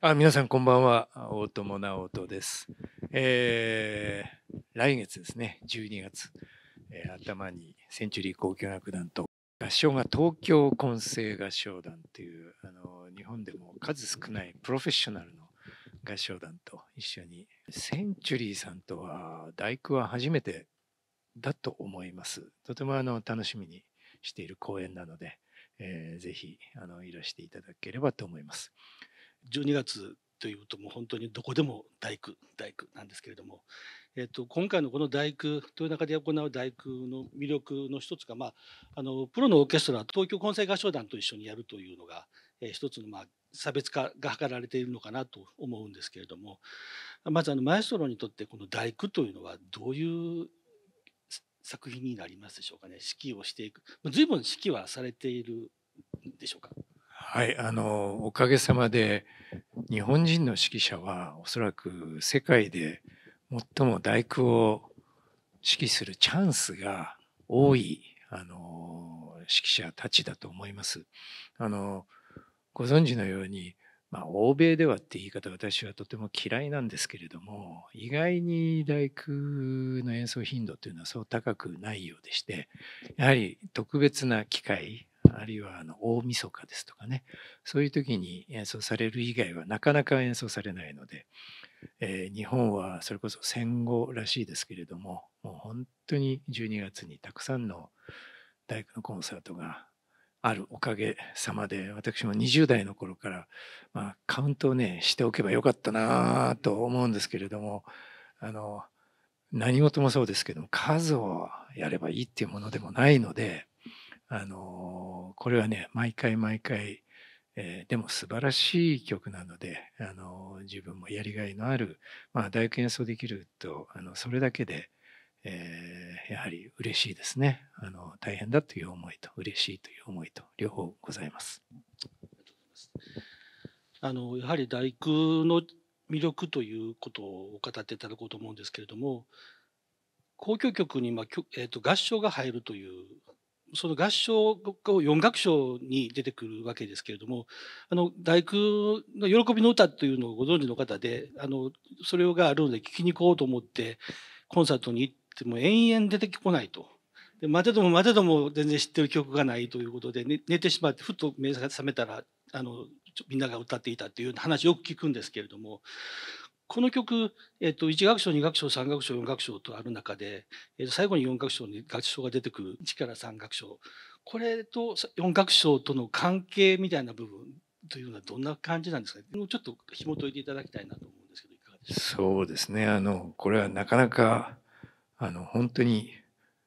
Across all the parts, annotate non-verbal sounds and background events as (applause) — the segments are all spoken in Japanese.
あ皆さんこんばんは大友直人です、えー、来月ですね12月、えー、頭にセンチュリー交響楽団と合唱が東京混声合唱団というあの日本でも数少ないプロフェッショナルの合唱団と一緒にセンチュリーさんとは大工は初めてだと思いますとてもあの楽しみにしている公演なので、えー、ぜひあのいらしていただければと思います。12月というともう本当にどこでも大工大工なんですけれども、えっと、今回のこの大工豊中で行う大工の魅力の一つが、まあ、あのプロのオーケストラ東京混声合唱団と一緒にやるというのが、えー、一つの、まあ、差別化が図られているのかなと思うんですけれどもまずあのマエストロにとってこの大工というのはどういう作品になりますでしょうかね指揮をしていく随分指揮はされているでしょうかはい、あのおかげさまで日本人の指揮者はおそらく世界で最も大工を指揮するチャンスが多いあの指揮者たちだと思います。あのご存知のように、まあ、欧米ではって言い方私はとても嫌いなんですけれども意外に大工の演奏頻度というのはそう高くないようでしてやはり特別な機会あるいはあの大晦日ですとかねそういう時に演奏される以外はなかなか演奏されないので、えー、日本はそれこそ戦後らしいですけれどももう本当に12月にたくさんの大工のコンサートがあるおかげさまで私も20代の頃から、まあ、カウントをねしておけばよかったなと思うんですけれどもあの何事もそうですけども数をやればいいっていうものでもないのであのこれはね毎回毎回、えー、でも素晴らしい曲なので、あの自分もやりがいのある、まあ、大学演奏できるとあのそれだけで、えー、やはり嬉しいですねあの大変だという思いと嬉しいという思いと両方ございます。あのやはり大工の魅力ということを語っていただこうと思うんですけれども交響曲に、まあえーと合唱が入るというその合唱を四楽章に出てくるわけですけれども、あの、大工の喜びの歌というのをご存知の方で、あの、それがあるので聞きに行こうと思って、コンサートに行っても延々出てこないと。で、待てども待てども全然知ってる曲がないということで、ね、寝てしまって、ふっと目が覚めたら、あの、みんなが歌っていたという話をよく聞くんですけれども、この曲、えっと、1楽章2楽章3楽章4楽章とある中で、えっと、最後に4楽章に楽章が出てくる1から3楽章これと4楽章との関係みたいな部分というのはどんな感じなんですかもうちょっと紐解いていただきたいなと思うんですけどいかがですかそうですねあのこれはなかなかあの本当に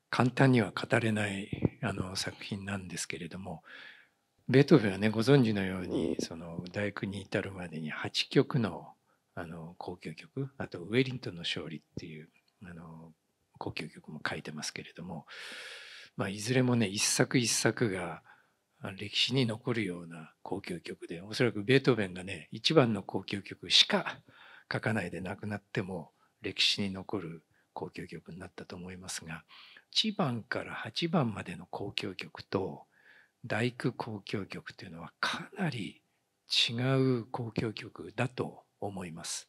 簡単には語れないあの作品なんですけれどもベートーベンはねご存知のようにその大工に至るまでに8曲の「あの交響曲あと「ウェリントンの勝利」っていうあの交響曲も書いてますけれども、まあ、いずれもね一作一作が歴史に残るような交響曲でおそらくベートーベンがね一番の交響曲しか書かないで亡くなっても歴史に残る交響曲になったと思いますが1番から8番までの交響曲と大工交響曲というのはかなり違う交響曲だと思います。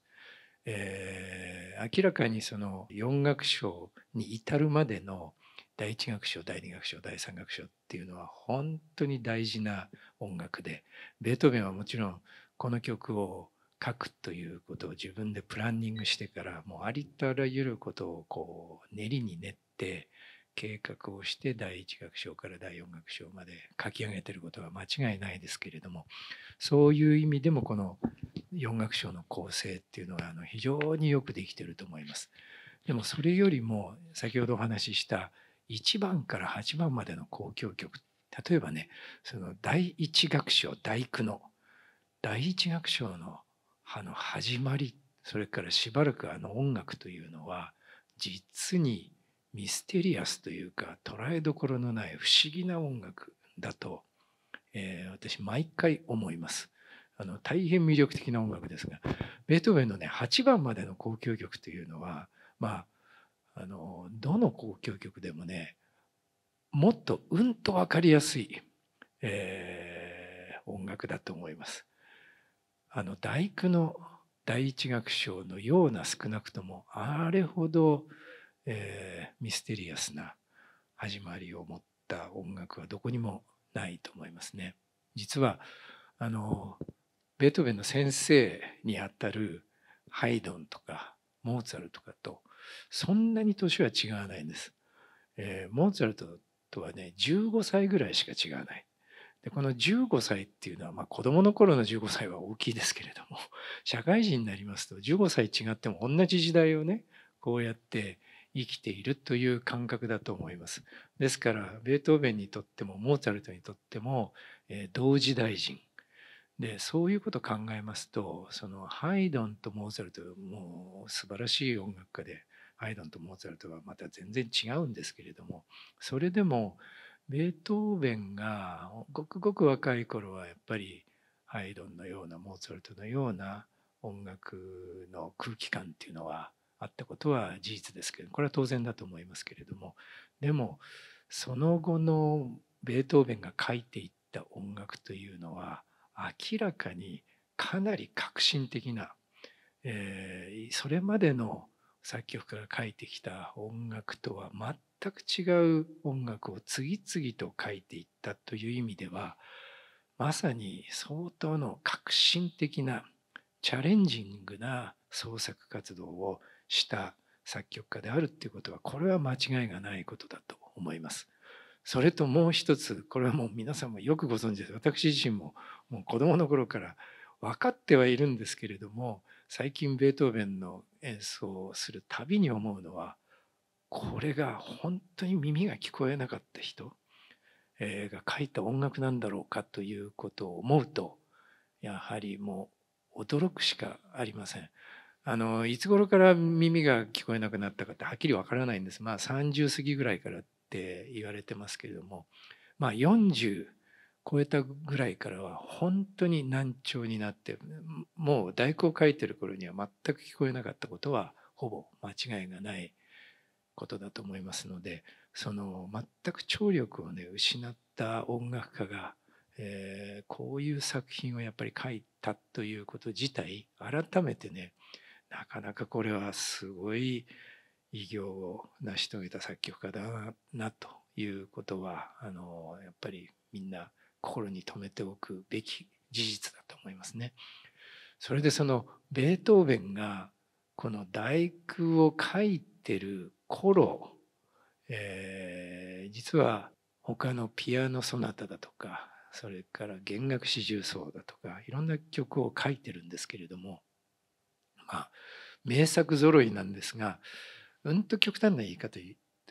えー、明らかにその4楽章に至るまでの第1楽章第2楽章第3楽章っていうのは本当に大事な音楽でベートーベンはもちろんこの曲を書くということを自分でプランニングしてからもうありとあらゆることをこう練りに練って計画をして第一楽章から第四楽章まで書き上げてることは間違いないですけれどもそういう意味でもこの四楽章の構成っていうのはあの非常によくできてると思います。でもそれよりも先ほどお話しした1番から8番までの交響曲例えばねその第一楽章第九の第一楽章のあの始まりそれからしばらくあの音楽というのは実にミステリアスというか捉えどころのない不思議な音楽だと、えー、私毎回思います。あの大変魅力的な音楽ですがベートーベンのね8番までの交響曲というのはまああのどの交響曲でもねもっとうんと分かりやすい、えー、音楽だと思います。あの大工の第一楽章のような少なくともあれほどえー、ミステリアスな始まりを持った音楽はどこにもないと思いますね。実はあのベートーベンの先生にあたるハイドンとかモーツァルトかとそんなに年は違わないんです。えー、モーツァルトとはね15歳ぐらいしか違わない。でこの15歳っていうのは、まあ、子供の頃の15歳は大きいですけれども社会人になりますと15歳違っても同じ時代をねこうやって生きているという感覚だと思います。ですからベートーベンにとってもモーツァルトにとっても、えー、同時代人でそういうことを考えますとそのハイドンとモーツァルトもう素晴らしい音楽家でハイドンとモーツァルトはまた全然違うんですけれどもそれでもベートーベンがごくごく若い頃はやっぱりハイドンのようなモーツァルトのような音楽の空気感っていうのはあったことは事実ですけどこれは当然だと思いますけれどもでもその後のベートーベンが書いていった音楽というのは明らかにかなり革新的な、えー、それまでの作曲家が書いてきた音楽とは全く違う音楽を次々と書いていったという意味ではまさに相当の革新的なチャレンジングな創作活動をした作曲家であるっていうことはこれは間違いがないことだと思います。それともう一つこれはもう皆さんもよくご存知です私自身ももう子どもの頃から分かってはいるんですけれども最近ベートーベンの演奏をするたびに思うのはこれが本当に耳が聞こえなかった人が書いた音楽なんだろうかということを思うとやはりもう驚くしかありません。あのいつ頃から耳が聞こえなくなったかってはっきりわからないんですまあ30過ぎぐらいからって言われてますけれどもまあ40超えたぐらいからは本当に難聴になってもう大工を書いてる頃には全く聞こえなかったことはほぼ間違いがないことだと思いますのでその全く聴力をね失った音楽家が、えー、こういう作品をやっぱり書いたということ自体改めてねなかなかこれはすごい偉業を成し遂げた作曲家だなということはあのやっぱりみんな心に留めておくべき事実だと思いますね。それでそのベートーベンがこの「第九」を書いてる頃、えー、実は他のピアノ・ソナタだとかそれから弦楽四重奏だとかいろんな曲を書いてるんですけれどもあ名作ぞろいなんですがうんと極端な言い方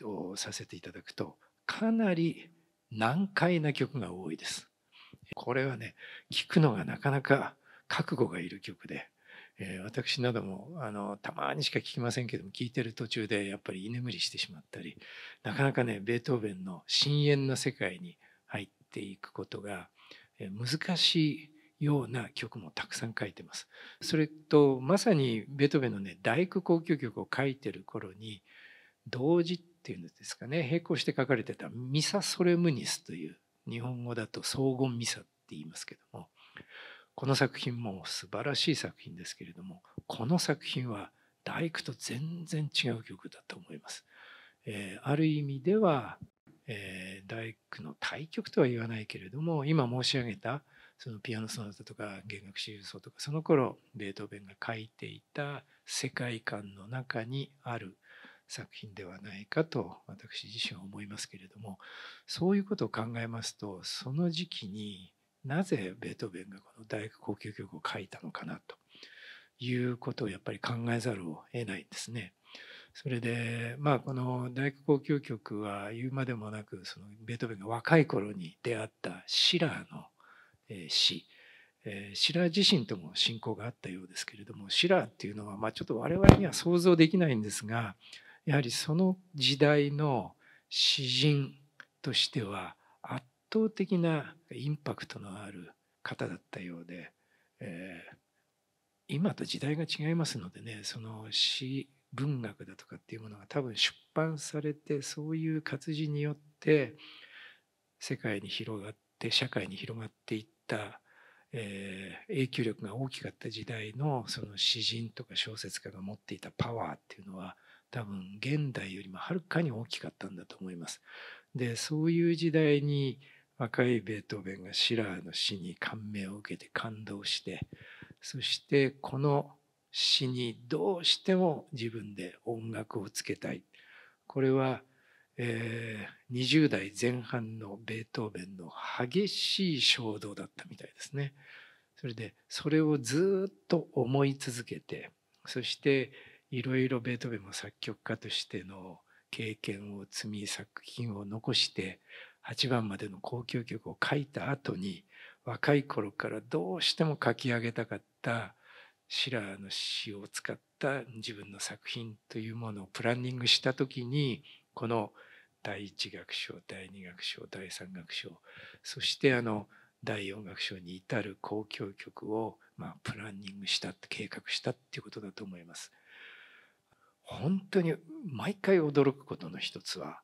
をさせていただくとかなり難解な曲が多いです。これはね聴くのがなかなか覚悟がいる曲で、えー、私などもあのたまにしか聴きませんけども聴いてる途中でやっぱり居眠りしてしまったりなかなかねベートーベンの深淵な世界に入っていくことが難しいような曲もたくさん書いてます。それとまさにベートーベンのね「大工交響曲」を書いてる頃に同時っていうんですかね並行して書かれてた「ミサ・ソレムニス」という日本語だと「荘厳ミサ」って言いますけどもこの作品も素晴らしい作品ですけれどもこの作品は大工と全然違う曲だと思います。えー、ある意味では、えー、大工の対局とは言わないけれども今申し上げたそのピアノ・ソナタとか弦楽四重奏とかその頃ベートーベンが書いていた世界観の中にある作品ではないかと私自身は思いますけれどもそういうことを考えますとその時期になぜベートーベンがこの大学高級曲を書いたのかなということをやっぱり考えざるを得ないんですね。それでまあこの「大学交響曲」は言うまでもなくそのベートーベンが若い頃に出会ったシラーのし、シラー自身とも信仰があったようですけれどもシラーっていうのはまあちょっと我々には想像できないんですがやはりその時代の詩人としては圧倒的なインパクトのある方だったようで、えー、今と時代が違いますのでねその詩文学だとかっていうものが多分出版されてそういう活字によって世界に広がって社会に広がっていって、えー、影響力が大きかった時代のその詩人とか小説家が持っていたパワーっていうのは多分現代よりもはるかに大きかったんだと思います。でそういう時代に若いベートーベンがシラーの詩に感銘を受けて感動してそしてこの詩にどうしても自分で音楽をつけたいこれはえー、20代前半のベートーベンの激しい衝動だったみたいですね。それでそれをずっと思い続けてそしていろいろベートーベンも作曲家としての経験を積み作品を残して8番までの交響曲を書いた後に若い頃からどうしても書き上げたかったシラーの詩を使った自分の作品というものをプランニングした時にこの第一楽章第二楽章第三楽章そしてあの第四楽章に至る交響曲をまあプランニングした計画したっていうことだと思います。本当に毎回驚くことの一つは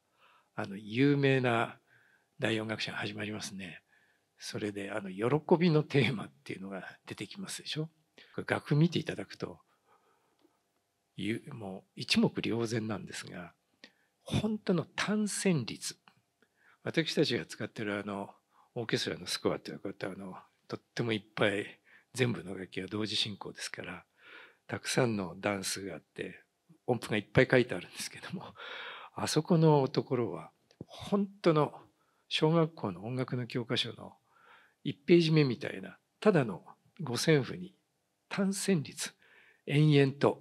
あの有名な第四楽章始まりますね。それであの喜びのテーマっていうのが出てきますでしょ。楽譜見ていただくともう一目瞭然なんですが本当の単線率。私たちが使ってるあの、オーケストラのスコアというこは、あの、とってもいっぱい、全部の楽器は同時進行ですから、たくさんのダンスがあって、音符がいっぱい書いてあるんですけども、あそこのところは、本当の小学校の音楽の教科書の1ページ目みたいな、ただの五線譜に単線率、延々と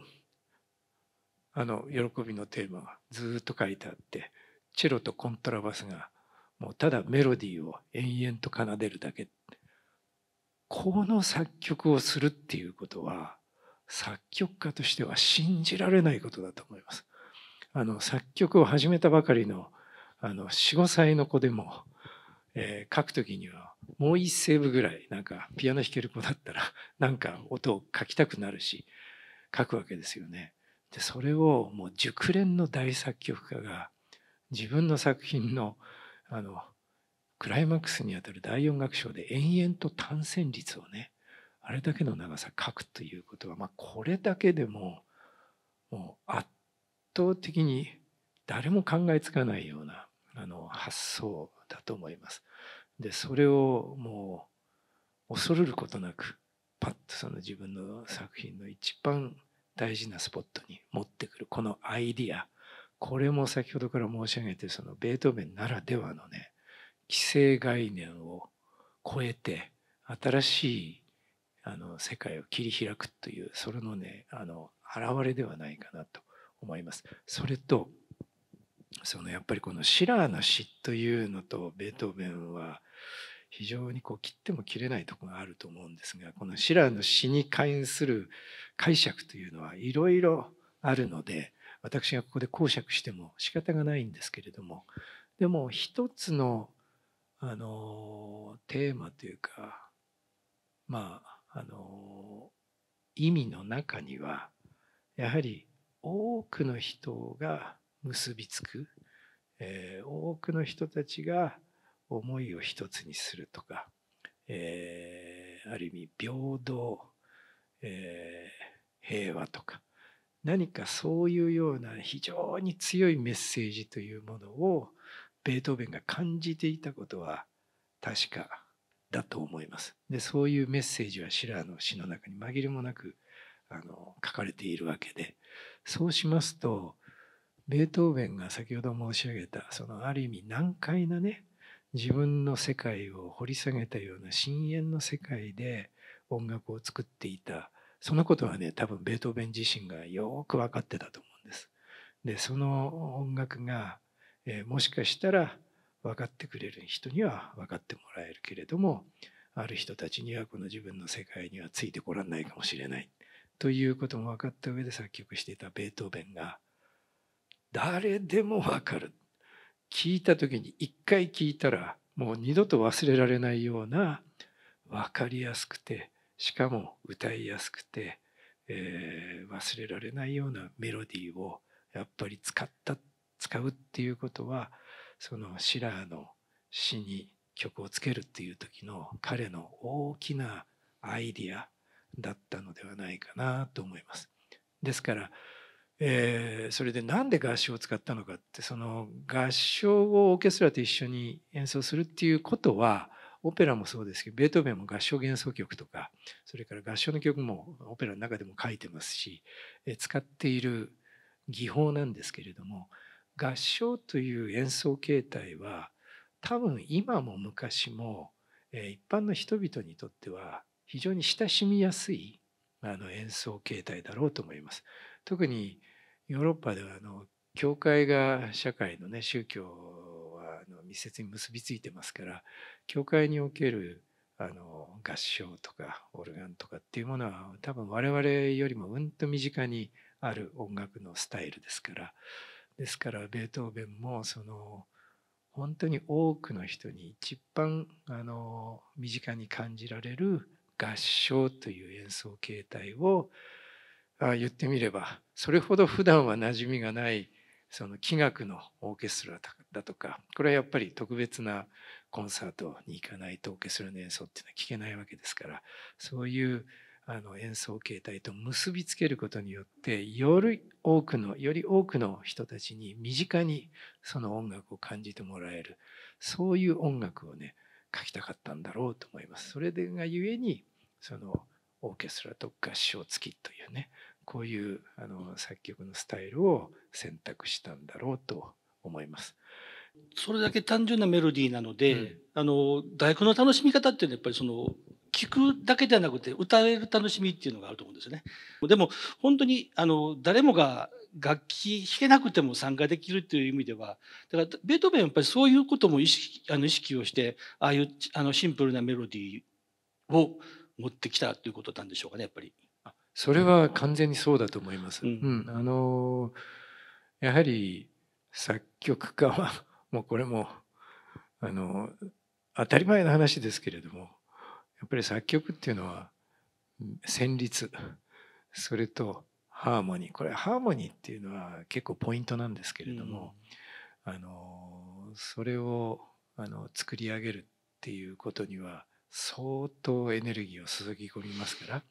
あの「喜びのテーマ」がずっと書いてあってチェロとコントラバスがもうただメロディーを延々と奏でるだけこの作曲をするっていうことは作曲家としては信じられないことだと思います。あの作曲を始めたばかりのあの45歳の子でも、えー、書く時にはもう1セーブぐらいなんかピアノ弾ける子だったらなんか音を書きたくなるし書くわけですよね。でそれをもう熟練の大作曲家が自分の作品のあのクライマックスにあたる第4楽章で延々と単線率をねあれだけの長さ書くということは、まあ、これだけでももう圧倒的に誰も考えつかないようなあの発想だと思います。でそれをもう恐るることなくパッとその自分の作品の一番大事なスポットに持ってくるこのアイディアこれも先ほどから申し上げてそのベートーベンならではのね既成概念を超えて新しいあの世界を切り開くというそれのねあの現れではないかなと思います。それとそのやっぱりこのシラーの詩というのとベートーベンは非常にこう切っても切れないとこがあると思うんですがこのシラーの詩に関する解釈というのはいろいろあるので私がここで講釈しても仕方がないんですけれどもでも一つのあのテーマというかまああの意味の中にはやはり多くの人が結びつく、えー、多くの人たちが思いを一つにするとか、えー、ある意味平等、えー、平和とか何かそういうような非常に強いメッセージというものをベートーベンが感じていたことは確かだと思います。でそういうメッセージはシラーの詩の中に紛れもなくあの書かれているわけでそうしますとベートーベンが先ほど申し上げたそのある意味難解なね自分の世界を掘り下げたような深淵の世界で音楽を作っていたそのことはね多分ベートーベン自身がよく分かってたと思うんです。でその音楽が、えー、もしかしたら分かってくれる人には分かってもらえるけれどもある人たちにはこの自分の世界にはついてこらんないかもしれないということも分かった上で作曲していたベートーベンが誰でも分かる聞いた時に一回聞いたらもう二度と忘れられないような分かりやすくてしかも歌いやすくて、えー、忘れられないようなメロディーをやっぱり使った使うっていうことはそのシラーの詩に曲をつけるっていう時の彼の大きなアイディアだったのではないかなと思います。ですからえー、それでなんで合唱を使ったのかってその合唱をオーケストラと一緒に演奏するっていうことはオペラもそうですけどベートーベンも合唱幻想曲とかそれから合唱の曲もオペラの中でも書いてますし、えー、使っている技法なんですけれども合唱という演奏形態は多分今も昔も、えー、一般の人々にとっては非常に親しみやすいあの演奏形態だろうと思います。特にヨーロッパではあの教会が社会のね宗教はあの密接に結びついてますから教会におけるあの合唱とかオルガンとかっていうものは多分我々よりもうんと身近にある音楽のスタイルですからですからベートーベンもその本当に多くの人に一番あの身近に感じられる合唱という演奏形態を言ってみればそれほど普段は馴染みがないその器楽のオーケストラだとかこれはやっぱり特別なコンサートに行かないとオーケストラの演奏っていうのは聞けないわけですからそういうあの演奏形態と結びつけることによってより多くのより多くの人たちに身近にその音楽を感じてもらえるそういう音楽をね書きたかったんだろうと思います。それがゆえにそのオーケストラと合唱付きというねこういうあの作曲のスタイルを選択したんだろうと思います。それだけ単純なメロディーなので、うん、あの大工の楽しみ方っていうのはやっぱりその聞くだけではなくて歌える楽しみっていうのがあると思うんですよね。でも本当にあの誰もが楽器弾けなくても参加できるという意味ではだからベートーベンはやっぱりそういうことも意識あの意識をしてああいうあのシンプルなメロディーを持ってきたということなんでしょうかねやっぱり。それは完全にそうだと思います。うん、うん、あのやはり作曲家はもうこれもあの当たり前の話ですけれどもやっぱり作曲っていうのは旋律それとハーモニーこれハーモニーっていうのは結構ポイントなんですけれども、うん、あのそれをあの作り上げるっていうことには相当エネルギーを注ぎ込みますから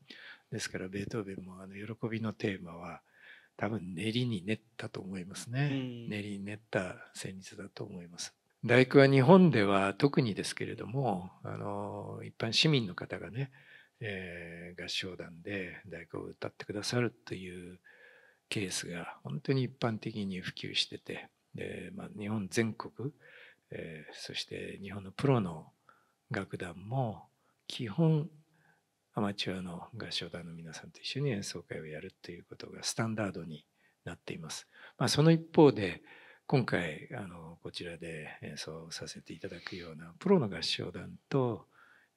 ですからベートーベンもあの喜びのテーマは多分練りに練ったと思いますね、練りに練った旋律だと思います。大工は日本では特にですけれどもあの一般市民の方がね、えー、合唱団で大工を歌ってくださるというケースが本当に一般的に普及しててで、まあ、日本全国、えー、そして日本のプロの楽団も基本アマチュアの合唱団の皆さんと一緒に演奏会をやるということがスタンダードになっています。まあ、その一方で今回あのこちらで演奏させていただくようなプロの合唱団と、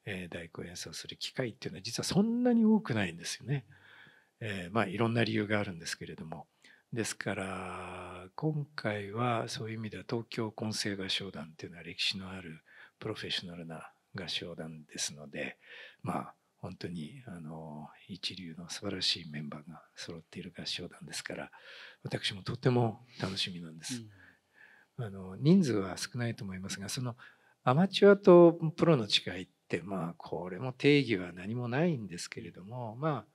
え工演奏する機会っていうのは実はそんなに多くないんですよね。えー、まあいろんな理由があるんですけれども。ですから今回はそういう意味では東京混声合唱団っていうのは歴史のあるプロフェッショナルな合唱団ですのでまあ本当にあの一流の素晴らしいメンバーが揃っている合唱団ですから私もとても楽しみなんです。うん、あの人数は少ないと思いますがそのアマチュアとプロの違いってまあこれも定義は何もないんですけれどもま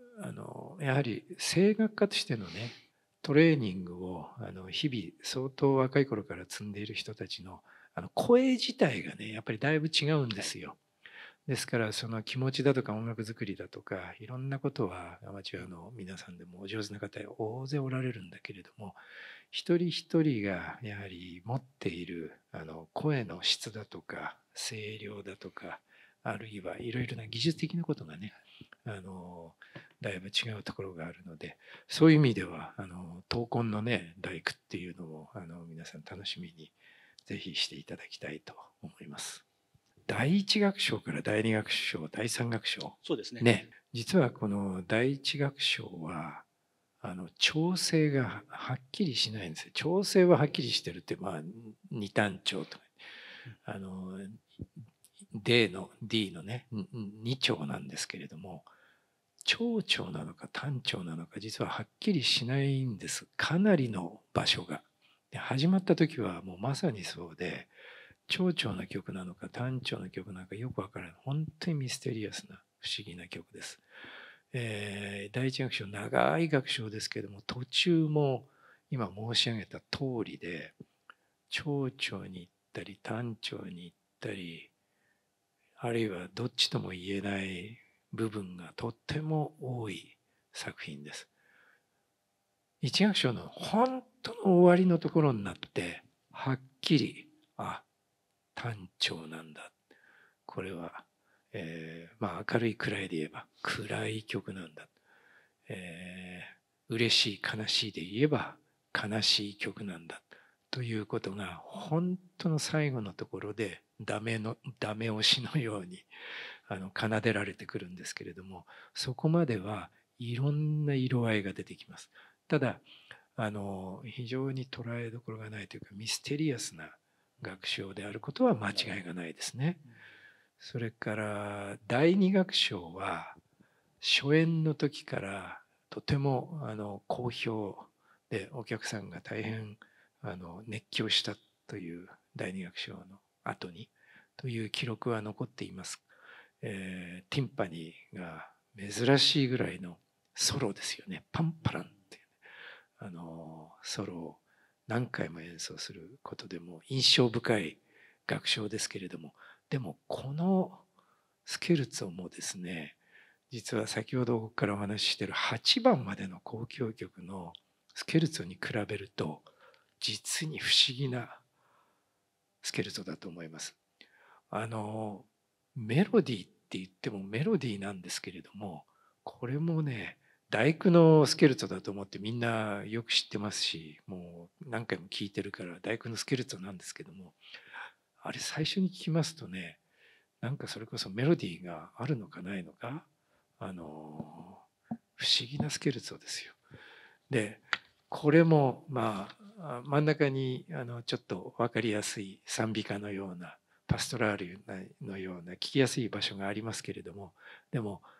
ああのやはり声楽家としてのねトレーニングをあの日々相当若い頃から積んでいる人たちのあの声自体がねやっぱりだいぶ違うんですよ。ですからその気持ちだとか音楽作りだとかいろんなことはアマチュアの皆さんでもお上手な方大勢おられるんだけれども一人一人がやはり持っているあの声の質だとか声量だとかあるいはいろいろな技術的なことがねあのだいぶ違うところがあるのでそういう意味ではあの闘魂のね大工っていうのをあの皆さん楽しみにぜひしていただきたいと思います。第一楽章から第二楽章、第三楽章。そうですね。ね。実はこの第一楽章は、あの、調整がはっきりしないんですよ。調整ははっきりしてるって、まあ、二単調とか、あの、D の、D のね、二調なんですけれども、長調なのか単調なのか、実ははっきりしないんです。かなりの場所が。で始まった時はもうまさにそうで長々の曲なのか短調の曲なのかよくわからない本当にミステリアスな不思議な曲です。えー、第一楽章長い楽章ですけども途中も今申し上げた通りで長々に行ったり短調に行ったりあるいはどっちとも言えない部分がとっても多い作品です。一楽章の本当の終わりのところになってはっきりあ単調なんだこれは、えー、まあ、明るい暗いで言えば暗い曲なんだ、えー、嬉しい悲しいで言えば悲しい曲なんだということが本当の最後のところでダメのダメ押しのようにあの奏でられてくるんですけれどもそこまではいろんな色合いが出てきます。ただあの非常に捉えどころがないというかミステリアスな学章であることは間違いがないですね。それから第二楽章は初演の時からとてもあの好評でお客さんが大変あの熱狂したという第二楽章の後にという記録は残っています。えー、ティンパニーが珍しいぐらいのソロですよね。パンパランあのソロを何回も演奏することでも印象深い楽章ですけれどもでもこのスケルツォもですね実は先ほどここからお話ししてる8番までの交響曲のスケルツォに比べると実に不思議なスケルツォだと思います。あのメロディーって言ってもメロディーなんですけれどもこれもね大工のスケルツォだと思ってみんなよく知ってますしもう何回も聞いてるから大工のスケルツォなんですけどもあれ最初に聞きますとねなんかそれこそメロディーがあるのかないのかあの不思議なスケルツォですよ。でこれもまあ真ん中にあのちょっと分かりやすい賛美歌のようなパストラールのような聞きやすい場所がありますけれどもでも「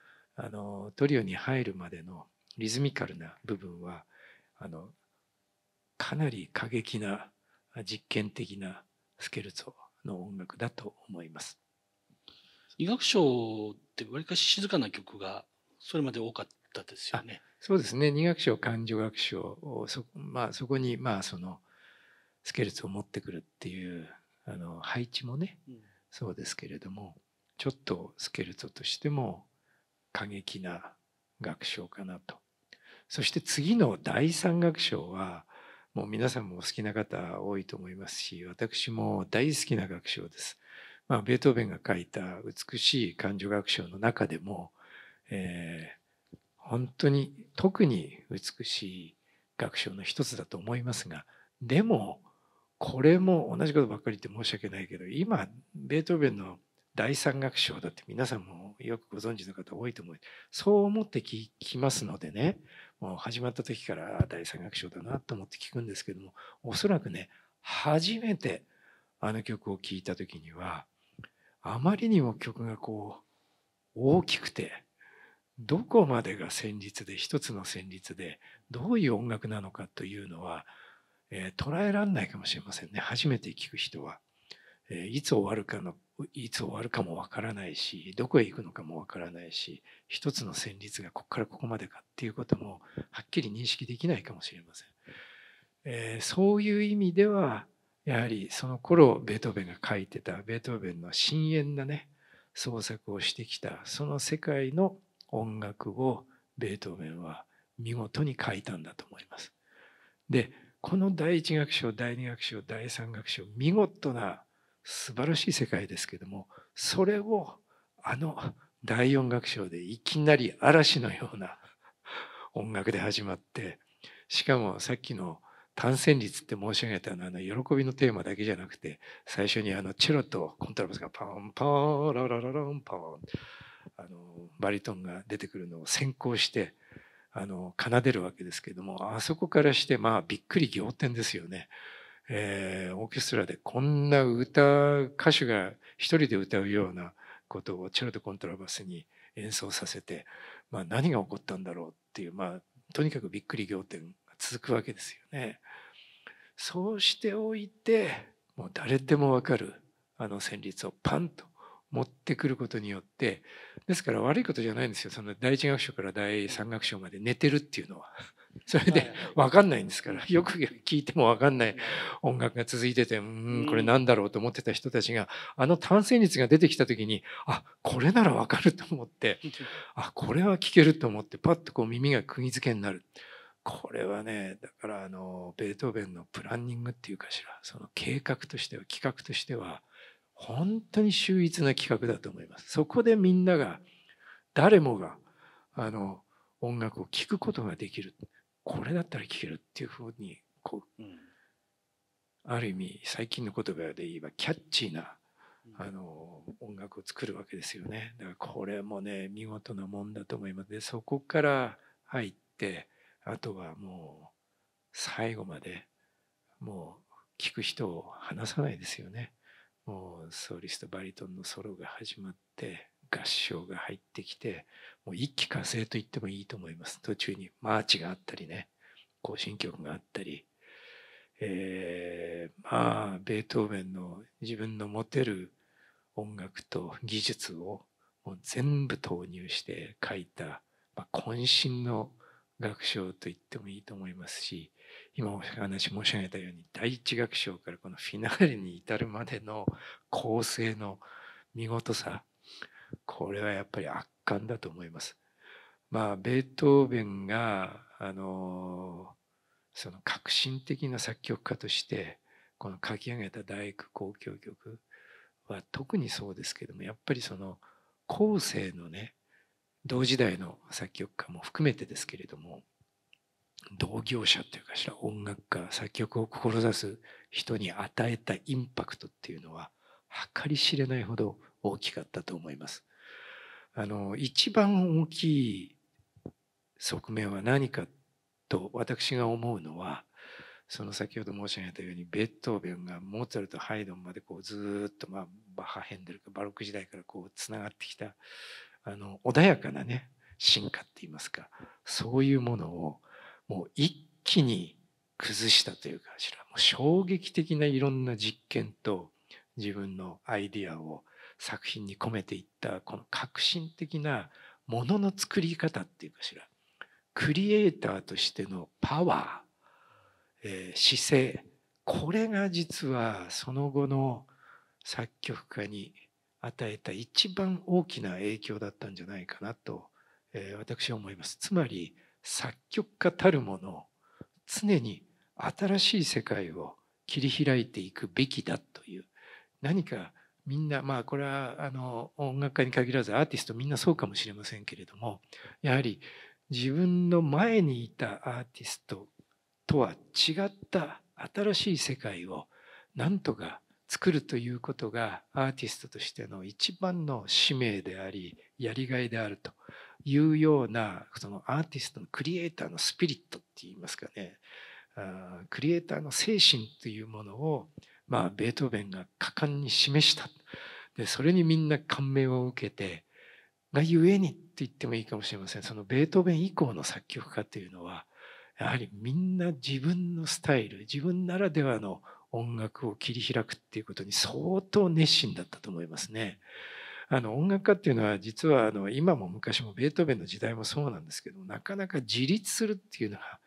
あのトリオに入るまでのリズミカルな部分はあのかなり過激な実験的なスケルツォの音楽だと思います。医学賞ってわりかし静かな曲がそれまで多かったですよね。そうですね医学賞感情学賞そ,、まあ、そこにまあそのスケルツを持ってくるっていうあの配置もね、うん、そうですけれどもちょっとスケルツォとしても過激な学章かなと。そして次の第三楽章は、もう皆さんもお好きな方多いと思いますし、私も大好きな楽章です。まあ、ベートーベンが書いた美しい感情学章の中でも、えー、本当に特に美しい学章の一つだと思いますが、でも、これも同じことばっかり言って申し訳ないけど、今、ベートーベンの第三楽章だって皆さんもよくご存知の方多いと思うそう思って聞きますのでねもう始まった時から第三楽章だなと思って聞くんですけどもおそらくね初めてあの曲を聴いた時にはあまりにも曲がこう大きくてどこまでが旋律で一つの旋律でどういう音楽なのかというのは、えー、捉えられないかもしれませんね初めて聴く人は、えー、いつ終わるかのいつ終わるかもわからないしどこへ行くのかもわからないし一つの旋律がここからここまでかっていうこともはっきり認識できないかもしれません。えー、そういう意味ではやはりその頃ベートーベンが書いてたベートーベンの深遠なね創作をしてきたその世界の音楽をベートーベンは見事に書いたんだと思います。でこの第一楽章第二楽章第三楽章見事な素晴らしい世界ですけどもそれをあの第四楽章でいきなり嵐のような音楽で始まってしかもさっきの単旋率って申し上げたのはあの喜びのテーマだけじゃなくて最初にあのチェロとコントラバスがパンパンラララランパンあのバリトンが出てくるのを先行してあの奏でるわけですけどもあそこからしてまあびっくり仰天ですよね。えー、オーケストラでこんな歌歌手が一人で歌うようなことをチェロとコントラバスに演奏させて、まあ、何が起こったんだろうっていう、まあ、とにかくびっくり仰天が続くわけですよね。そうしておいてもう誰でも分かるあの旋律をパンと持ってくることによってですから悪いことじゃないんですよその第一楽章から第三楽章まで寝てるっていうのは。それで分かんないんですからよく聞いても分かんない音楽が続いててうんこれなんだろうと思ってた人たちがあの単成率が出てきた時にあこれなら分かると思ってあこれは聞けると思ってパッとこう耳が釘付けになる。これはねだからあのベートーベンのプランニングっていうかしらその計画としては企画としては本当に秀逸な企画だと思います。そこでみんなが誰もがあの音楽を聴くことができる。これだったら聞けるっていうふうにこう、うん、ある意味最近の言葉で言えばキャッチーなあの音楽を作るわけですよねだからこれもね見事なもんだと思いますでそこから入ってあとはもう最後までもう聞く人を離さないですよねもうソーリストバリトンのソロが始まって合唱が入ってきてもう一気化成と言ってもいいと思います。途中にマーチがあったりね、行進曲があったり、えー、まあ、ベートーベンの自分の持てる音楽と技術をもう全部投入して書いた、まあ、渾身の楽章と言ってもいいと思いますし、今お話申し上げたように第一楽章からこのフィナーレに至るまでの構成の見事さこれはやっぱり圧感だと思います。まあ、ベートーベンがあのその革新的な作曲家としてこの書き上げた大工交響曲は特にそうですけどもやっぱりその後世のね同時代の作曲家も含めてですけれども同業者というかしら音楽家作曲を志す人に与えたインパクトっていうのは計り知れないほど大きかったと思います。あの一番大きい側面は何かと私が思うのはその先ほど申し上げたようにベートーベンがモーツァルトハイドンまでこうずっと、まあ、バッハ・ヘンデルかバロック時代からこうつながってきたあの穏やかなね進化っていいますかそういうものをもう一気に崩したというかしらもう衝撃的ないろんな実験と自分のアイディアを作品に込めていったこの革新的なものの作り方っていうかしらクリエイターとしてのパワー、えー、姿勢これが実はその後の作曲家に与えた一番大きな影響だったんじゃないかなと、えー、私は思います。つまり作曲家たるもの常に新しい世界を切り開いていくべきだという何かみんなまあこれはあの音楽家に限らずアーティストみんなそうかもしれませんけれどもやはり自分の前にいたアーティストとは違った新しい世界をなんとか作るということがアーティストとしての一番の使命でありやりがいであるというようなそのアーティストのクリエイターのスピリットっていいますかねクリエイターの精神というものをまあ、ベートーベンが果敢に示したでそれにみんな感銘を受けてがゆえにって言ってもいいかもしれませんそのベートーベン以降の作曲家というのはやはりみんな自分のスタイル自分ならではの音楽を切り開くっていうことに相当熱心だったと思いますね。あの音楽家っていうのは実はあの今も昔もベートーベンの時代もそうなんですけどなかなか自立するっていうのが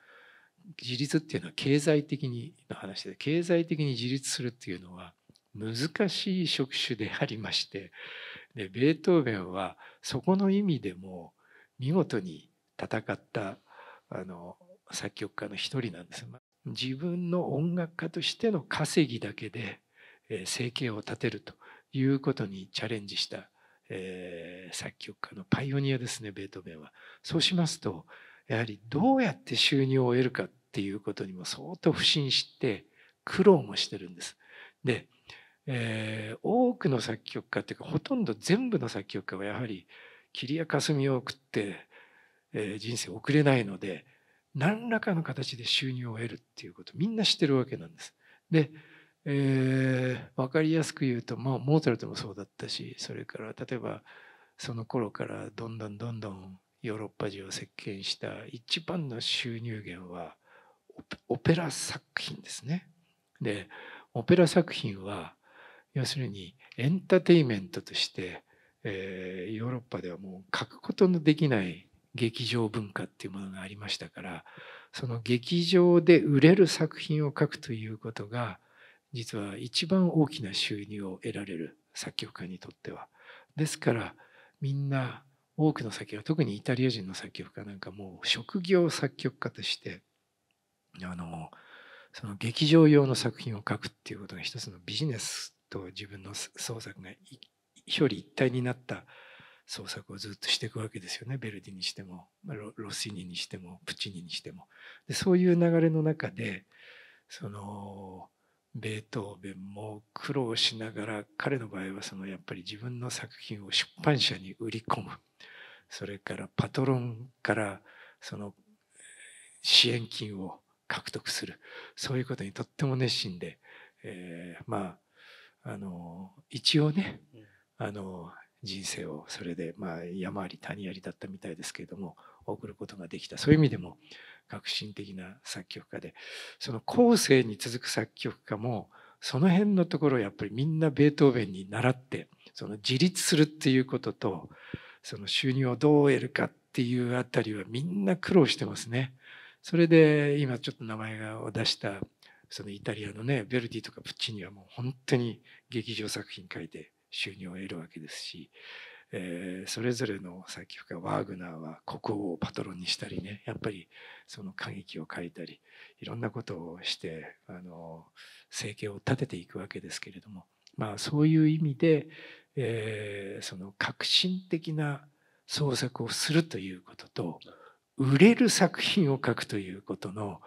自立っていうのは経済的にの話で経済的に自立するっていうのは難しい職種でありましてでベートーベンはそこの意味でも見事に戦ったあの作曲家の一人なんです。自分の音楽家としての稼ぎだけで生計を立てるということにチャレンジした、えー、作曲家のパイオニアですねベートーベンは。そうしますとやはりどうやって収入を得るかっていうことにも相当不信して苦労もしてるんです。で、えー、多くの作曲家っていうかほとんど全部の作曲家はやはり霧や霞を送って、えー、人生送れないので何らかの形で収入を得るっていうことみんな知ってるわけなんです。で、えー、分かりやすく言うと、まあ、モーツァルトもそうだったしそれから例えばその頃からどんどんどんどんヨーロッパ中を席巻した一番の収入源はオペラ作品ですね。でオペラ作品は要するにエンターテインメントとして、えー、ヨーロッパではもう書くことのできない劇場文化っていうものがありましたからその劇場で売れる作品を書くということが実は一番大きな収入を得られる作曲家にとっては。ですからみんな多くの作曲特にイタリア人の作曲家なんかもう職業作曲家としてあのその劇場用の作品を書くっていうことが一つのビジネスと自分の創作が表裏一体になった創作をずっとしていくわけですよねベルディにしてもロスシニにしてもプチニにしてもでそういう流れの中でそのベートーベンも苦労しながら彼の場合はそのやっぱり自分の作品を出版社に売り込むそれからパトロンからその支援金を獲得するそういうことにとっても熱心で、えー、まああの一応ねあの人生をそれで、まあ、山あり谷ありだったみたいですけれども送ることができたそういう意味でも革新的な作曲家でその後世に続く作曲家もその辺のところやっぱりみんなベートーベンに習ってその自立するっていうこととその収入をどう得るかっていうあたりはみんな苦労してますね。それで今ちょっと名前を出したそのイタリアのねヴェルディとかプッチにニはもう本当に劇場作品書いて収入を得るわけですし、えー、それぞれの作曲家ワーグナーは国王をパトロンにしたりねやっぱりその歌劇を書いたりいろんなことをしてあの生計を立てていくわけですけれどもまあそういう意味でえー、その革新的な創作をするということと売れる作品を書くということの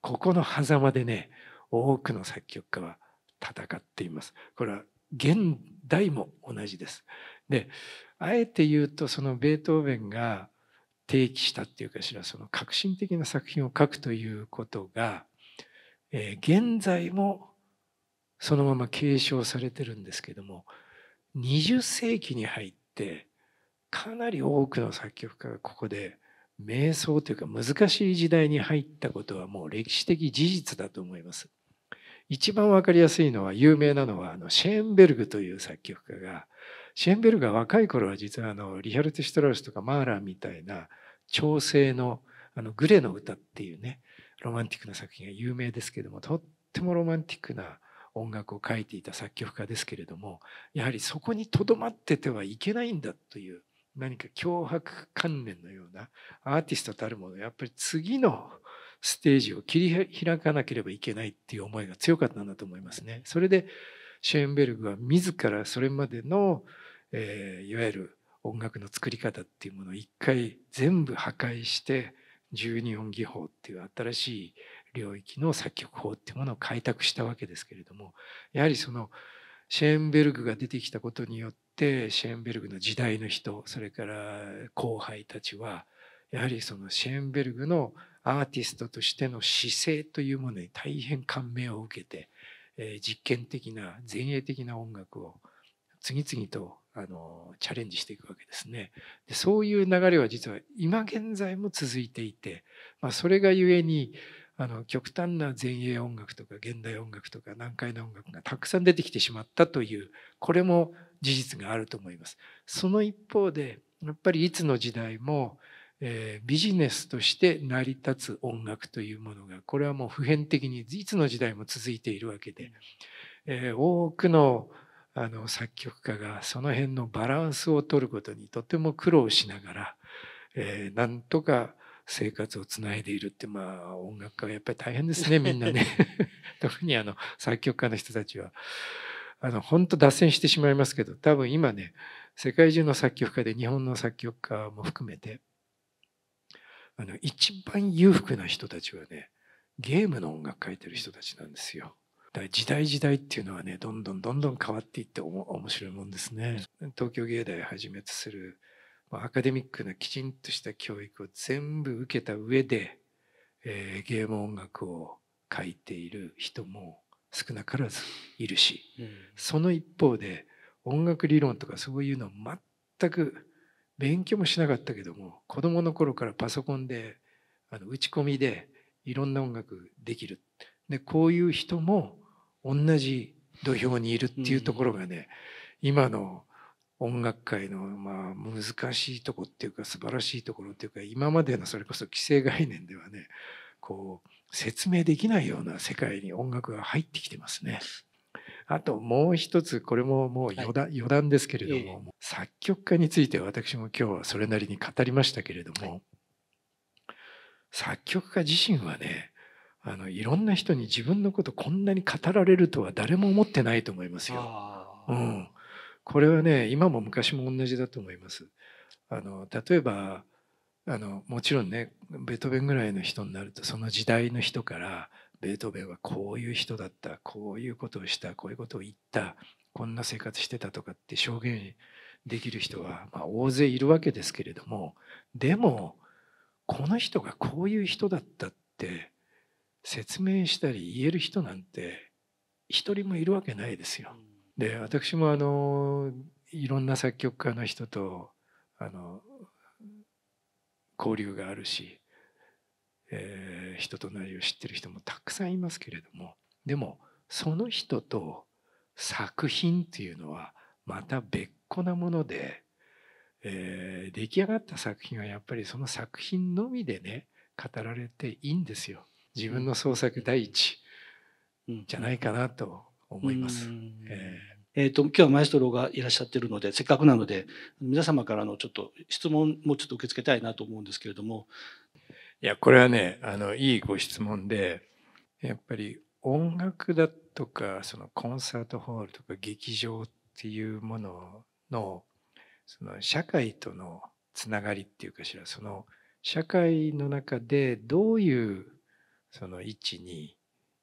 ここの狭間でね多くの作曲家は戦っています。これは現代も同じです。であえて言うとそのベートーベンが提起したっていうかしらその革新的な作品を書くということが、えー、現在もそのまま継承されてるんですけども20世紀に入ってかなり多くの作曲家がここで瞑想というか難しい時代に入ったことはもう歴史的事実だと思います。一番わかりやすいのは有名なのはあのシェーンベルグという作曲家がシェーンベルグが若い頃は実はあのリハルテ・シュトラウスとかマーラーみたいな調整のあのグレの歌っていうねロマンティックな作品が有名ですけどもとってもロマンティックな音楽を書いていた作曲家ですけれどもやはりそこにとどまっててはいけないんだという何か脅迫観念のようなアーティストたるものやっぱり次のステージを切り開かなければいけないっていう思いが強かったんだと思いますね。それでシェーンベルグは自らそれまでの、えー、いわゆる音楽の作り方っていうものを一回全部破壊して12音技法っていう新しい領域の作曲法っていうものを開拓したわけですけれどもやはりそのシェーンベルグが出てきたことによってシェーンベルグの時代の人それから後輩たちはやはりそのシェーンベルグのアーティストとしての姿勢というものに大変感銘を受けて、実験的な前衛的な音楽を次々とあのチャレンジしていくわけですねでそういう流れは実は今現在も続いていて、まあ、それがゆえにあの極端な前衛音楽とか現代音楽とか難解な音楽がたくさん出てきてしまったというこれも事実があると思います。その一方でやっぱりいつの時代も、えー、ビジネスとして成り立つ音楽というものがこれはもう普遍的にいつの時代も続いているわけで、えー、多くのあの作曲家がその辺のバランスを取ることにとても苦労しながら、えー、なんとか生活をつないでいるってまあ音楽家はやっぱり大変ですね (laughs) みんなね (laughs) 特にあの作曲家の人たちはあの本当脱線してしまいますけど多分今ね世界中の作曲家で日本の作曲家も含めてあの一番裕福な人たちはねゲームの音楽書いてる人たちなんですよ。だ時代時代っていうのはねどんどんどんどん変わっていって面白いもんですね。東京芸大はじめとするアカデミックなきちんとした教育を全部受けた上で、えー、ゲーム音楽を書いている人も少なからずいるし、うん、その一方で音楽理論とかそういうの全く勉強もしなかったけども子どもの頃からパソコンであの打ち込みでいろんな音楽できるでこういう人も同じ土俵にいるっていうところがね、うん、今の音楽界のまあ難しいとこっていうか素晴らしいところっていうか今までのそれこそ既成概念ではねこう説明できないような世界に音楽が入ってきてますね。あともう一つこれももう余談,、余談ですけれども、作曲家について私も今日はそれなりに語りましたけれども、作曲家自身はねあのいろんな人に自分のことこんなに語られるとは誰も思ってないと思いますよ。うん、これはね今も昔も同じだと思います。あの例えばあのもちろんねベートーベンぐらいの人になるとその時代の人からベートーベンはこういう人だったこういうことをしたこういうことを言ったこんな生活してたとかって証言できる人は、まあ、大勢いるわけですけれどもでもこの人がこういう人だったって説明したり言える人なんて一人もいるわけないですよ。で私もあのいろんな作曲家の人とあの交流があるし、えー、人となりを知ってる人もたくさんいますけれどもでもその人と作品っていうのはまた別個なもので、えー、出来上がった作品はやっぱりその作品のみでね語られていいんですよ。自分の創作第一じゃないかなと思います。えーえーと、と今日はマエストロがいらっしゃってるのでせっかくなので皆様からのちょっと質問もちょっと受け付けたいなと思うんですけれどもいやこれはねあのいいご質問でやっぱり音楽だとかそのコンサートホールとか劇場っていうもののその社会とのつながりっていうかしらその社会の中でどういうその位置に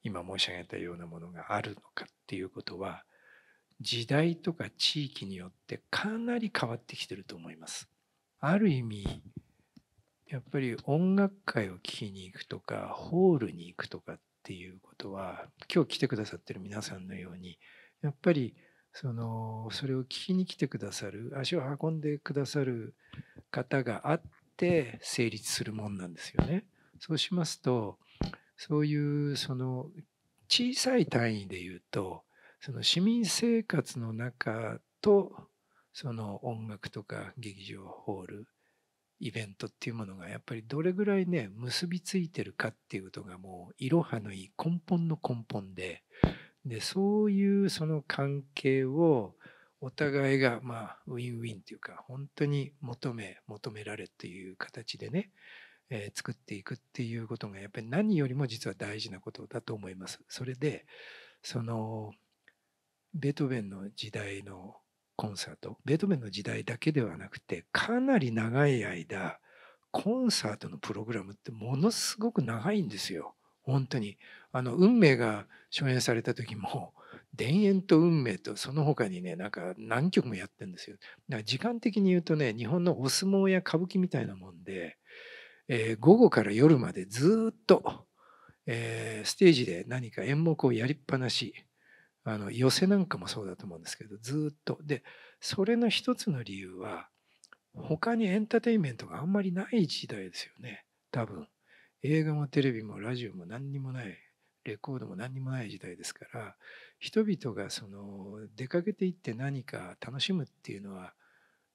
今申し上げたようなものがあるのかっていうことは時代とか地域によってかなり変わってきてると思います。ある意味やっぱり音楽会を聴きに行くとかホールに行くとかっていうことは今日来てくださってる皆さんのようにやっぱりそのそれを聞きに来てくださる足を運んでくださる方があって成立するもんなんですよね。そうしますとそういうその小さい単位で言うとその市民生活の中とその音楽とか劇場ホールイベントっていうものがやっぱりどれぐらいね結びついてるかっていうことがもういろはのいい根本の根本ででそういうその関係をお互いがまあウィンウィンっていうか本当に求め求められという形でねえー、作っていくっていうことがやっぱり何よりも実は大事なことだと思います。それでそのベートーベンの時代のコンサートベートーベンの時代だけではなくてかなり長い間コンサートのプログラムってものすごく長いんですよ。本当にあの運命が初演された時も田園と運命とその他にねなんか何曲もやってるんですよだから時間的に言うとね日本のお相撲や歌舞伎みたいなもんでえー、午後から夜までずっと、えー、ステージで何か演目をやりっぱなしあの寄せなんかもそうだと思うんですけどずっとでそれの一つの理由は他にエンターテインメントがあんまりない時代ですよね多分映画もテレビもラジオも何にもないレコードも何にもない時代ですから人々がその出かけていって何か楽しむっていうのは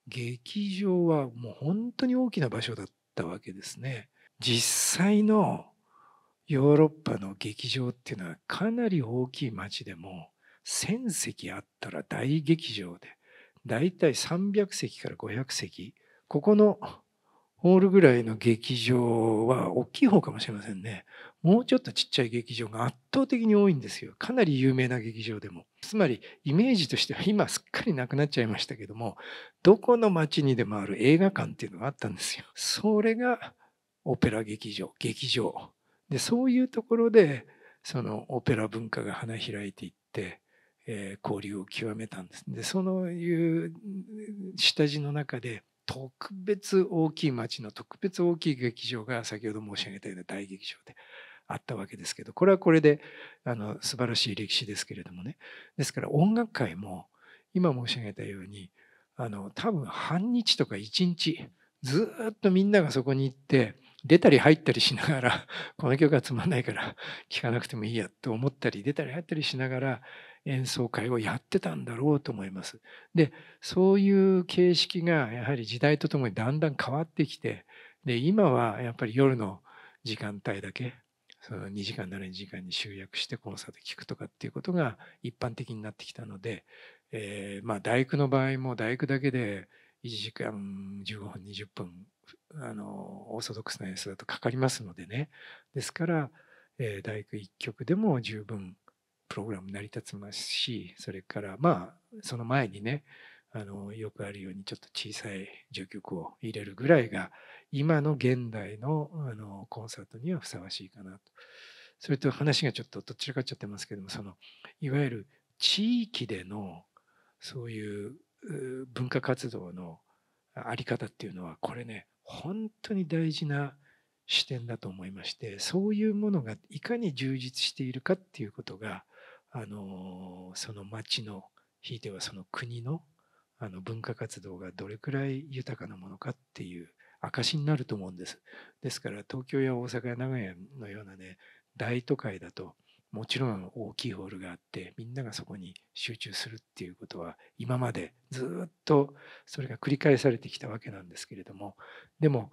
劇場はもう本当に大きな場所だったったわけですね。実際のヨーロッパの劇場っていうのはかなり大きい町でも1,000席あったら大劇場でだいたい300席から500席ここのホールぐらいの劇場は大きい方かもしれませんね。もうちょっとちっちゃい劇場が圧倒的に多いんですよ。かなり有名な劇場でも。つまりイメージとしては (laughs) 今すっかりなくなっちゃいましたけども、どこの街にでもある映画館っていうのがあったんですよ。それがオペラ劇場、劇場。で、そういうところでそのオペラ文化が花開いていって、えー、交流を極めたんです。で、そのいう下地の中で、特別大きい町の特別大きい劇場が先ほど申し上げたような大劇場であったわけですけどこれはこれであの素晴らしい歴史ですけれどもねですから音楽界も今申し上げたようにあの多分半日とか一日ずっとみんながそこに行って出たり入ったりしながら、(laughs) この曲がつまんないから聴かなくてもいいやと思ったり、出たり入ったりしながら演奏会をやってたんだろうと思います。で、そういう形式がやはり時代とともにだんだん変わってきて、で、今はやっぱり夜の時間帯だけ、その2時間7時間に集約してコンサート聴くとかっていうことが一般的になってきたので、えー、まあ大工の場合も大工だけで1時間15分20分あのオーソドックスな演奏だとかかりますのでねですから、えー、大工1曲でも十分プログラム成り立ちますしそれからまあその前にねあのよくあるようにちょっと小さい序曲を入れるぐらいが今の現代のあのコンサートにはふさわしいかなと。それと話がちょっとどちらかっちゃってますけどもそのいわゆる地域でのそういう文化活動のあり方っていうのはこれね本当に大事な視点だと思いましてそういうものがいかに充実しているかっていうことがあのその町のひいてはその国のあの文化活動がどれくらい豊かなものかっていう証になると思うんです。ですから東京や大阪や名古屋のようなね大都会だともちろん大きいホールがあってみんながそこに集中するっていうことは今までずっとそれが繰り返されてきたわけなんですけれどもでも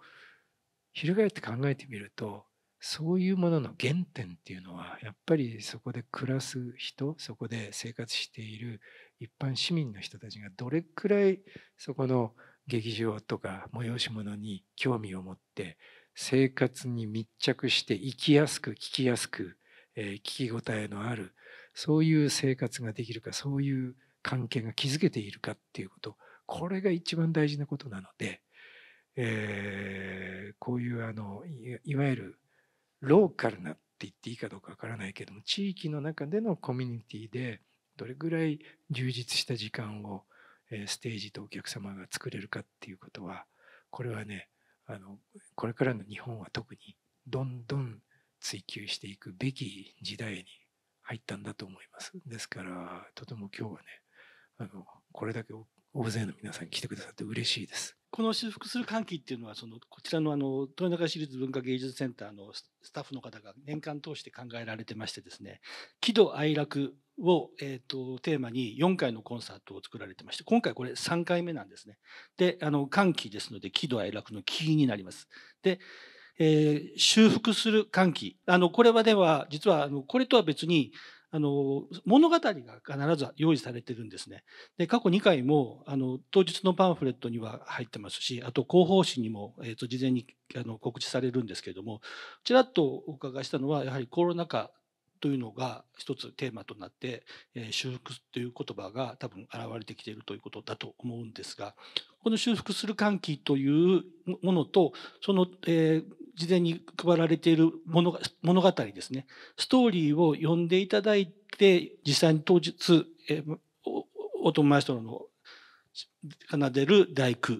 翻って考えてみるとそういうものの原点っていうのはやっぱりそこで暮らす人そこで生活している一般市民の人たちがどれくらいそこの劇場とか催し物に興味を持って生活に密着して生きやすく聞きやすくえ聞き応えのあるそういう生活ができるかそういう関係が築けているかっていうことこれが一番大事なことなので、えー、こういうあのいわゆるローカルなって言っていいかどうかわからないけども地域の中でのコミュニティでどれぐらい充実した時間をステージとお客様が作れるかっていうことはこれはねあのこれからの日本は特にどんどん追求していくべき時代に入ったんだと思います。ですから、とても今日はね、あの、これだけ大勢の皆さん来てくださって嬉しいです。この修復する歓喜っていうのは、その、こちらのあの、豊中市立文化芸術センターのスタッフの方が年間通して考えられてましてですね、喜怒哀楽を、えーと、テーマに4回のコンサートを作られてまして、今回これ3回目なんですね。で、あの、歓喜ですので、喜怒哀楽の気になります。で、えー、修復する喚起。あの、これはでは、実は、あの、これとは別に、あの、物語が必ず用意されてるんですね。で、過去2回も、あの、当日のパンフレットには入ってますし、あと広報誌にも、えー、と、事前にあの告知されるんですけれども、ちらっとお伺いしたのは、やはりコロナ禍というのが一つテーマとなって、えー、修復という言葉が多分現れてきているということだと思うんですが、この修復する歓喜というものと、その、えー、事前に配られている物物語ですね。ストーリーを読んでいただいて、実際に当日、えー、オートマイストロの奏でる大工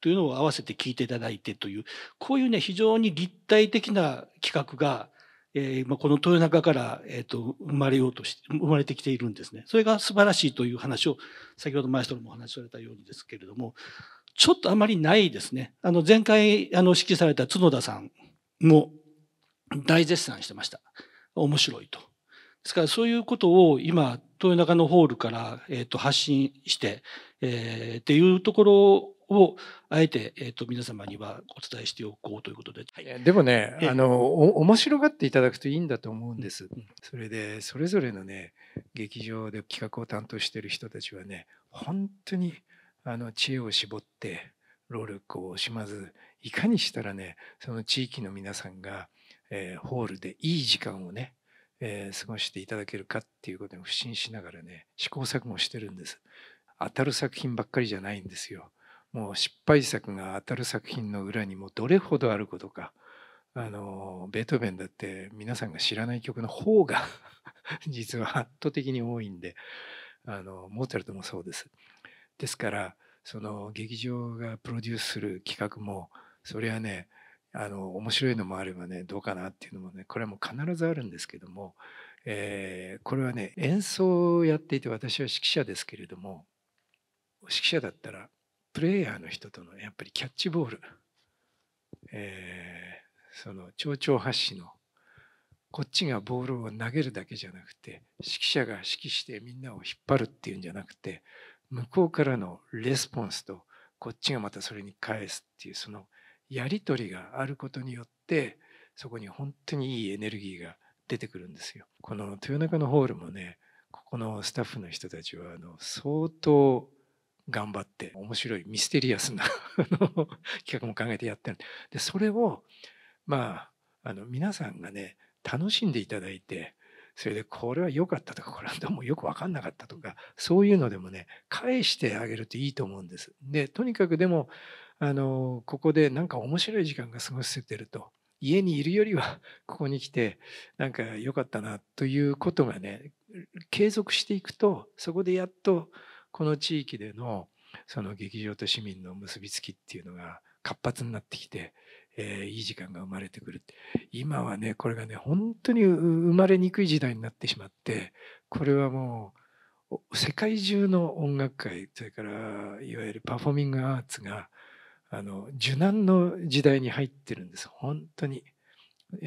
というのを合わせて聞いていただいてという、こういうね、非常に立体的な企画が、えー、まあ、この豊中から、えっ、ー、と、生まれようとして、生まれてきているんですね。それが素晴らしいという話を、先ほどマエストロもお話しされたようにですけれども、ちょっとあまりないですね。あの、前回、あの、指揮された角田さんも大絶賛してました。面白いと。ですから、そういうことを今、豊中のホールから、えっ、ー、と、発信して、えー、っていうところを、あえて、えっ、ー、と、皆様にはお伝えしておこうということで。はい、でもね、えー、あのお、面白がっていただくといいんだと思うんです。うん、それで、それぞれのね、劇場で企画を担当している人たちはね、本当に、あの知恵を絞って労力を惜しまずいかにしたらねその地域の皆さんが、えー、ホールでいい時間をね、えー、過ごしていただけるかっていうことに不信しながらね試行錯誤してるんです当たる作品ばっかりじゃないんですよもう失敗作が当たる作品の裏にもどれほどあることかあのベートーベンだって皆さんが知らない曲の方が (laughs) 実は圧倒的に多いんであのモーツァルトもそうですですからその劇場がプロデュースする企画もそれはねあの面白いのもあればねどうかなっていうのもねこれはもう必ずあるんですけども、えー、これはね演奏をやっていて私は指揮者ですけれども指揮者だったらプレイヤーの人とのやっぱりキャッチボール、えー、その蝶々発信のこっちがボールを投げるだけじゃなくて指揮者が指揮してみんなを引っ張るっていうんじゃなくて向こうからのレスポンスとこっちがまたそれに返すっていうそのやり取りがあることによってそこに本当にいいエネルギーが出てくるんですよ。この豊中のホールもねここのスタッフの人たちはあの相当頑張って面白いミステリアスな企画も考えてやってるでそれをまああの皆さんがね楽しんでいただいてそれでこれは良かったとかこれはどうもよく分かんなかったとかそういうのでもね返してあげるといいと思うんです。でとにかくでもあのここで何か面白い時間が過ごせてると家にいるよりは (laughs) ここに来てなんか良かったなということがね継続していくとそこでやっとこの地域でのその劇場と市民の結びつきっていうのが活発になってきてえー、いい時間が生まれてくる今はねこれがね本当に生まれにくい時代になってしまってこれはもう世界中の音楽界それからいわゆるパフォーミングアーツがあの受難の時代に入ってるんです本当に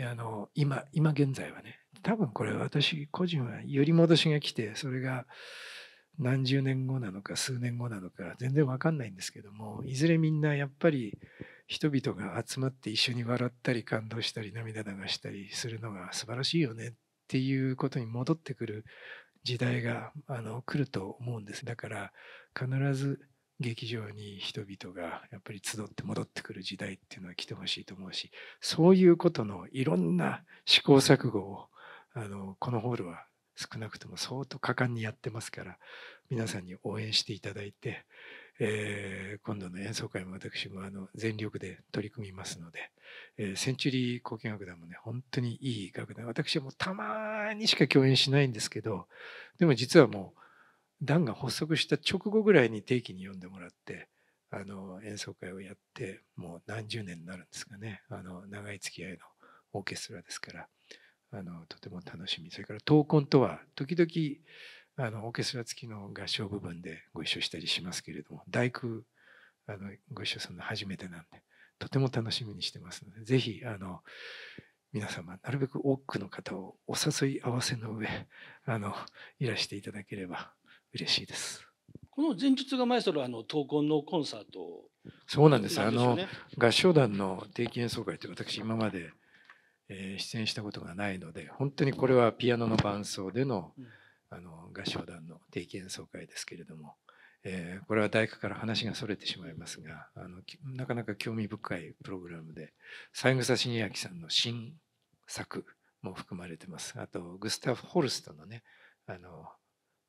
あの今今現在はね多分これ私個人は揺り戻しが来てそれが何十年後なのか数年後なのか全然わかんないんですけどもいずれみんなやっぱり人々が集まって一緒に笑ったり感動したり涙流したりするのが素晴らしいよねっていうことに戻ってくる時代があの来ると思うんですだから必ず劇場に人々がやっぱり集って戻ってくる時代っていうのは来てほしいと思うしそういうことのいろんな試行錯誤をあのこのホールは少なくとも相当果敢にやってますから皆さんに応援していただいてえー、今度の演奏会も私もあの全力で取り組みますので、えー、センチュリー古典楽団もね本当にいい楽団私はもうたまにしか共演しないんですけどでも実はもう団が発足した直後ぐらいに定期に呼んでもらってあの演奏会をやってもう何十年になるんですかねあの長い付き合いのオーケストラですからあのとても楽しみそれから闘魂とは時々あのオーケストラ付きの合唱部分でご一緒したりしますけれども大工あのご一緒するの初めてなんでとても楽しみにしてますのでぜひあの皆様なるべく多くの方をお誘い合わせの上あのいらしていただければ嬉しいです。この前述が前そストあの闘魂のコンサート、そうなんです。あの合唱団の定期演奏会って私今まで、えー、出演したことがないので本当にこれはピアノの伴奏での、うんあの合唱団の定期演奏会ですけれども、えー、これは大工から話がそれてしまいますがあのなかなか興味深いプログラムで三枝重明さんの新作も含まれてますあとグスタフ・ホルストのねあの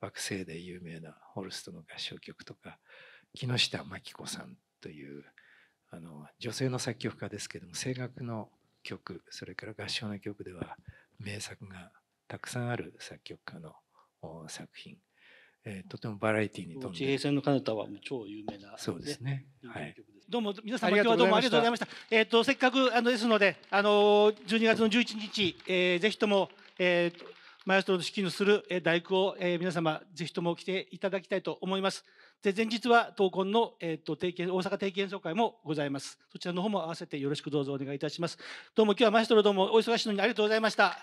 惑星で有名なホルストの合唱曲とか木下真紀子さんというあの女性の作曲家ですけども声楽の曲それから合唱の曲では名作がたくさんある作曲家の作品、えー、とてもバラエティーに富んで地平線の彼方は超有名な、ね、そうですねはいどうも皆様今日はどうもありがとうございましたえっ、ー、とせっかくあのですのであの12月の11日、えー、ぜひとも、えー、マイストロの指揮のする、えー、大工を、え皆様ぜひとも来ていただきたいと思いますで前日は闘魂の、えーと、と定期大阪定期演奏会もございますそちらの方も合わせてよろしくどうぞお願いいたしますどうも今日はマイストロどうもお忙しいのにありがとうございました